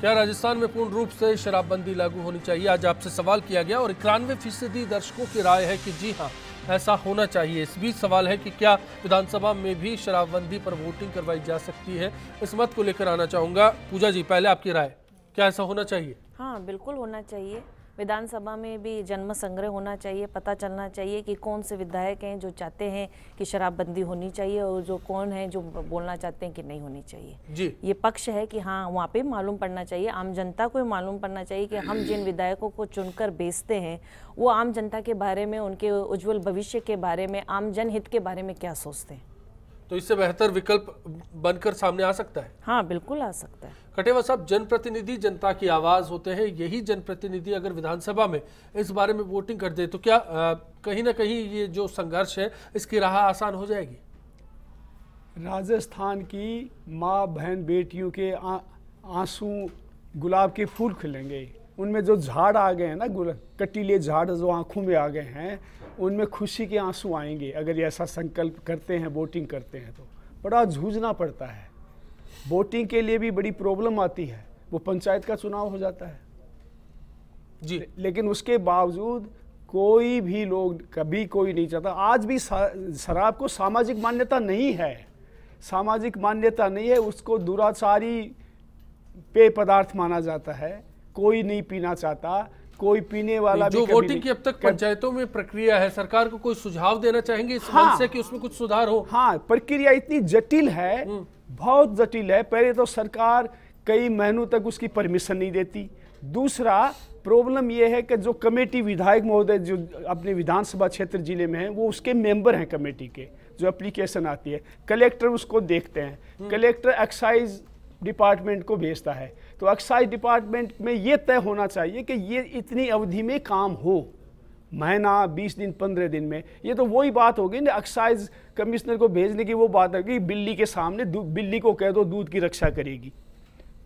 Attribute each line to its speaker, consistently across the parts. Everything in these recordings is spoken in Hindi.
Speaker 1: क्या राजस्थान में पूर्ण रूप से शराबबंदी लागू होनी चाहिए आज आपसे सवाल किया गया और इक्यानवे फीसदी दर्शकों की राय है कि जी हाँ ऐसा होना चाहिए इस बीच सवाल है कि क्या विधानसभा में भी शराबबंदी पर वोटिंग करवाई जा सकती है इस मत को लेकर आना चाहूँगा पूजा जी पहले आपकी राय क्या ऐसा होना चाहिए
Speaker 2: हाँ बिल्कुल होना चाहिए विधानसभा में भी जन्म संग्रह होना चाहिए पता चलना चाहिए कि कौन से विधायक हैं जो चाहते हैं कि शराबबंदी होनी चाहिए और जो कौन है जो बोलना चाहते हैं कि नहीं होनी चाहिए जी ये पक्ष है कि हाँ वहाँ पे मालूम पड़ना चाहिए आम जनता को मालूम पड़ना चाहिए कि हम जिन विधायकों को चुनकर बेचते हैं वो आम जनता के बारे में उनके उज्ज्वल भविष्य के बारे में आम जनहित के बारे में क्या सोचते हैं
Speaker 1: तो इससे बेहतर विकल्प बनकर सामने आ सकता है हाँ बिल्कुल आ सकता है कटेवा साहब जनप्रतिनिधि जनता की आवाज होते हैं यही जनप्रतिनिधि अगर विधानसभा में इस बारे में वोटिंग कर दे तो क्या आ, कहीं ना कहीं ये जो संघर्ष है इसकी राह
Speaker 3: आसान हो जाएगी राजस्थान की माँ बहन बेटियों के आंसू गुलाब के फूल खिलेंगे उनमें जो झाड़ आ गए हैं ना गुल कटीले झाड़ जो आँखों में आ गए हैं उनमें खुशी के आंसू आएंगे अगर ये ऐसा संकल्प करते हैं वोटिंग करते हैं तो बड़ा जूझना पड़ता है वोटिंग के लिए भी बड़ी प्रॉब्लम आती है वो पंचायत का चुनाव हो जाता है जी लेकिन उसके बावजूद कोई भी लोग कभी कोई नहीं चाहता आज भी शराब को सामाजिक मान्यता नहीं है सामाजिक मान्यता नहीं है उसको दुराचारी पेय पदार्थ माना जाता है कोई नहीं पीना चाहता कोई पीने वाला जो वोटिंग की अब तक
Speaker 1: पंचायतों में प्रक्रिया है सरकार को कोई सुझाव देना चाहेंगे इस हाँ, से कि उसमें
Speaker 3: कुछ सुधार हो हाँ प्रक्रिया इतनी जटिल है हम्म। बहुत जटिल है पहले तो सरकार कई महीनों तक उसकी परमिशन नहीं देती दूसरा प्रॉब्लम यह है कि जो कमेटी विधायक महोदय जो अपने विधानसभा क्षेत्र जिले में है वो उसके मेंबर हैं कमेटी के जो एप्लीकेशन आती है कलेक्टर उसको देखते हैं कलेक्टर एक्साइज डिपार्टमेंट को भेजता है तो एक्साइज डिपार्टमेंट में ये तय होना चाहिए कि ये इतनी अवधि में काम हो महीना बीस दिन पंद्रह दिन में ये तो वही बात होगी ना एक्साइज कमिश्नर को भेजने की वो बात होगी बिल्ली के सामने बिल्ली को कह दो दूध की रक्षा करेगी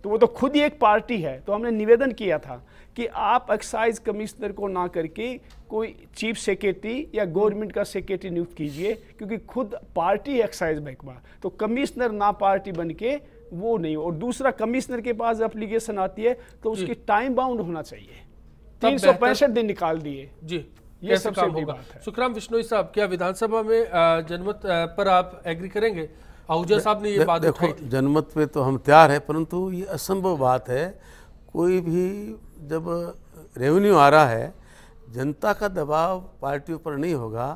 Speaker 3: तो वो तो खुद ही एक पार्टी है तो हमने निवेदन किया था कि आप एक्साइज कमिश्नर को ना करके कोई चीफ सेक्रेटरी या गवर्नमेंट का सेक्रेटरी नियुक्त कीजिए क्योंकि खुद पार्टी है एक्साइज महकमा तो कमिश्नर ना पार्टी बन के वो नहीं और दूसरा कमिश्नर के पास एप्लीकेशन आती है तो उसकी टाइम बाउंड होना चाहिए तीन सौ पैंसठ दिन निकाल
Speaker 1: दिए जी ये सब काम होगा सुखराम विश्नोई साहब क्या विधानसभा में जनमत पर आप एग्री करेंगे आहूजा साहब ने ये दे, बात देखो
Speaker 4: जनमत पे तो हम तैयार है परंतु ये असंभव बात है कोई भी जब रेवेन्यू आ रहा है जनता का दबाव पार्टियों पर नहीं होगा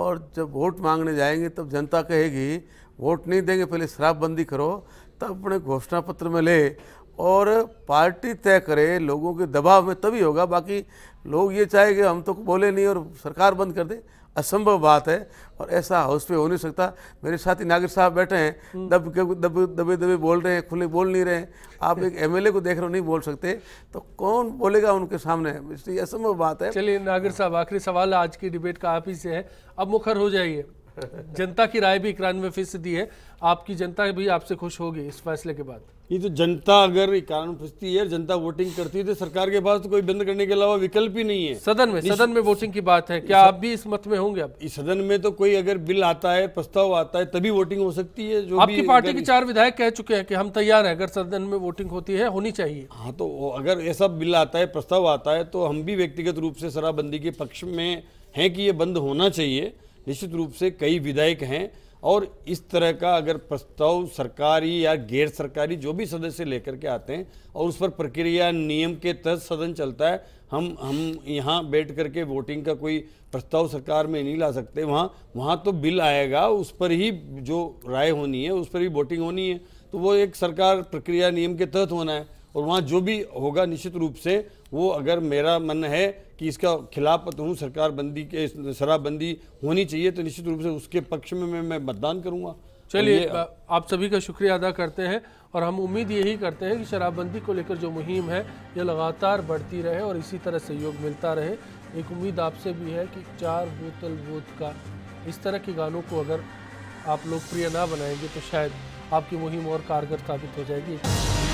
Speaker 4: और जब वोट मांगने जाएंगे तब जनता कहेगी वोट नहीं देंगे पहले शराबबंदी करो अपने घोषणा पत्र में ले और पार्टी तय करे लोगों के दबाव में तभी होगा बाकी लोग ये चाहेंगे हम तो बोले नहीं और सरकार बंद कर दे असंभव बात है और ऐसा हाउस पे हो नहीं सकता मेरे साथी नागर साहब बैठे हैं हम्म। दब दब दबे दबे बोल रहे हैं खुले बोल नहीं रहे हैं आप एक एमएलए को देख रहे हो नहीं बोल सकते तो कौन बोलेगा उनके सामने इसलिए असंभव बात है
Speaker 1: चलिए नागर साहब आखिरी सवाल आज की डिबेट का आप ही से है अब मुखर हो जाइए जनता की राय भी इक्यानवे फीसदी है आपकी जनता भी आपसे खुश होगी इस फैसले के बाद ये तो जनता अगर इक्यानवे फीसदी है जनता वोटिंग करती है तो सरकार के पास तो कोई बंद करने के अलावा विकल्प ही
Speaker 2: नहीं है सदन में सदन में वोटिंग की बात है क्या आप भी इस मत में होंगे अब सदन में तो कोई अगर बिल आता है प्रस्ताव आता है तभी वोटिंग हो सकती है जो आपकी पार्टी के
Speaker 1: चार विधायक कह चुके हैं कि हम तैयार हैं अगर
Speaker 2: सदन में वोटिंग होती है होनी चाहिए हाँ तो अगर ऐसा बिल आता है प्रस्ताव आता है तो हम भी व्यक्तिगत रूप से शराबबंदी के पक्ष में है कि ये बंद होना चाहिए निश्चित रूप से कई विधायक हैं और इस तरह का अगर प्रस्ताव सरकारी या गैर सरकारी जो भी सदस्य लेकर के आते हैं और उस पर प्रक्रिया नियम के तहत सदन चलता है हम हम यहाँ बैठ करके वोटिंग का कोई प्रस्ताव सरकार में नहीं ला सकते वहाँ वहाँ तो बिल आएगा उस पर ही जो राय होनी है उस पर ही वोटिंग होनी है तो वो एक सरकार प्रक्रिया नियम के तहत होना है और वहाँ जो भी होगा निश्चित रूप से वो अगर मेरा मन है कि इसका खिलाफ तो हूँ सरकार बंदी के शराबबंदी होनी चाहिए तो निश्चित रूप से उसके पक्ष
Speaker 1: में मैं, मैं मतदान करूँगा चलिए आप सभी का शुक्रिया अदा करते हैं और हम उम्मीद यही करते हैं कि शराबबंदी को लेकर जो मुहिम है ये लगातार बढ़ती रहे और इसी तरह सहयोग मिलता रहे एक उम्मीद आपसे भी है कि चार बोतल बोत का इस तरह के गानों को अगर आप लोकप्रिय ना बनाएंगे तो शायद आपकी मुहिम और कारगर साबित हो जाएगी